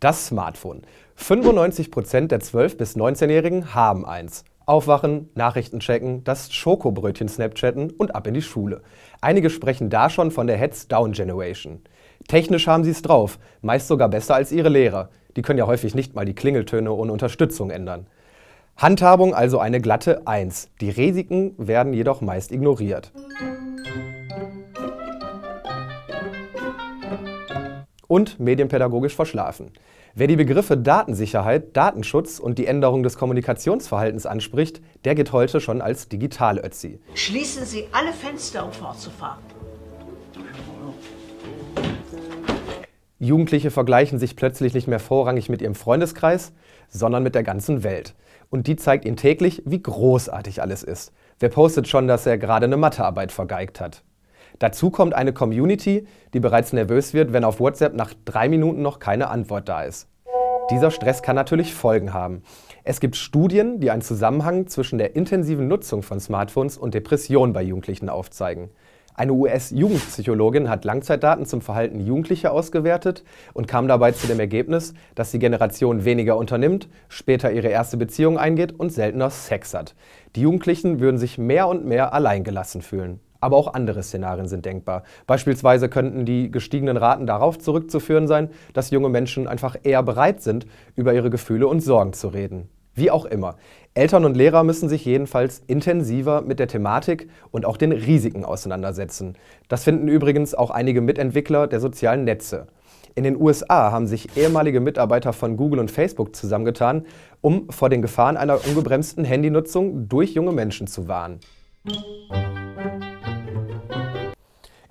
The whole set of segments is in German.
Das Smartphone. 95% der 12- bis 19-Jährigen haben eins. Aufwachen, Nachrichten checken, das Schokobrötchen Snapchatten und ab in die Schule. Einige sprechen da schon von der Heads Down Generation. Technisch haben sie es drauf, meist sogar besser als ihre Lehrer. Die können ja häufig nicht mal die Klingeltöne ohne Unterstützung ändern. Handhabung also eine glatte 1. Die Risiken werden jedoch meist ignoriert. und medienpädagogisch verschlafen. Wer die Begriffe Datensicherheit, Datenschutz und die Änderung des Kommunikationsverhaltens anspricht, der geht heute schon als Digital-Ötzi. Schließen Sie alle Fenster, um fortzufahren. Jugendliche vergleichen sich plötzlich nicht mehr vorrangig mit ihrem Freundeskreis, sondern mit der ganzen Welt. Und die zeigt ihnen täglich, wie großartig alles ist. Wer postet schon, dass er gerade eine Mathearbeit vergeigt hat? Dazu kommt eine Community, die bereits nervös wird, wenn auf WhatsApp nach drei Minuten noch keine Antwort da ist. Dieser Stress kann natürlich Folgen haben. Es gibt Studien, die einen Zusammenhang zwischen der intensiven Nutzung von Smartphones und Depressionen bei Jugendlichen aufzeigen. Eine US-Jugendpsychologin hat Langzeitdaten zum Verhalten Jugendlicher ausgewertet und kam dabei zu dem Ergebnis, dass die Generation weniger unternimmt, später ihre erste Beziehung eingeht und seltener Sex hat. Die Jugendlichen würden sich mehr und mehr alleingelassen fühlen. Aber auch andere Szenarien sind denkbar. Beispielsweise könnten die gestiegenen Raten darauf zurückzuführen sein, dass junge Menschen einfach eher bereit sind, über ihre Gefühle und Sorgen zu reden. Wie auch immer, Eltern und Lehrer müssen sich jedenfalls intensiver mit der Thematik und auch den Risiken auseinandersetzen. Das finden übrigens auch einige Mitentwickler der sozialen Netze. In den USA haben sich ehemalige Mitarbeiter von Google und Facebook zusammengetan, um vor den Gefahren einer ungebremsten Handynutzung durch junge Menschen zu warnen.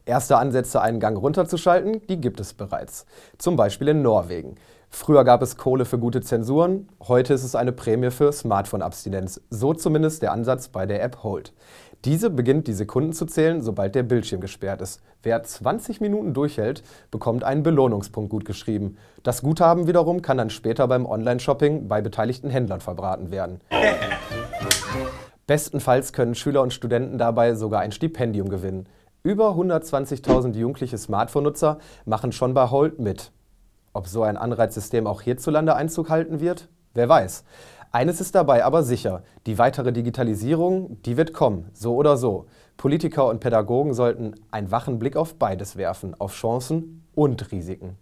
Erste Ansätze, einen Gang runterzuschalten, die gibt es bereits. Zum Beispiel in Norwegen. Früher gab es Kohle für gute Zensuren, heute ist es eine Prämie für Smartphone-Abstinenz. So zumindest der Ansatz bei der App Hold. Diese beginnt die Sekunden zu zählen, sobald der Bildschirm gesperrt ist. Wer 20 Minuten durchhält, bekommt einen Belohnungspunkt gutgeschrieben. Das Guthaben wiederum kann dann später beim Online-Shopping bei beteiligten Händlern verbraten werden. Bestenfalls können Schüler und Studenten dabei sogar ein Stipendium gewinnen. Über 120.000 jugendliche Smartphone-Nutzer machen schon bei Hold mit. Ob so ein Anreizsystem auch hierzulande Einzug halten wird? Wer weiß. Eines ist dabei aber sicher, die weitere Digitalisierung, die wird kommen, so oder so. Politiker und Pädagogen sollten einen wachen Blick auf beides werfen, auf Chancen und Risiken.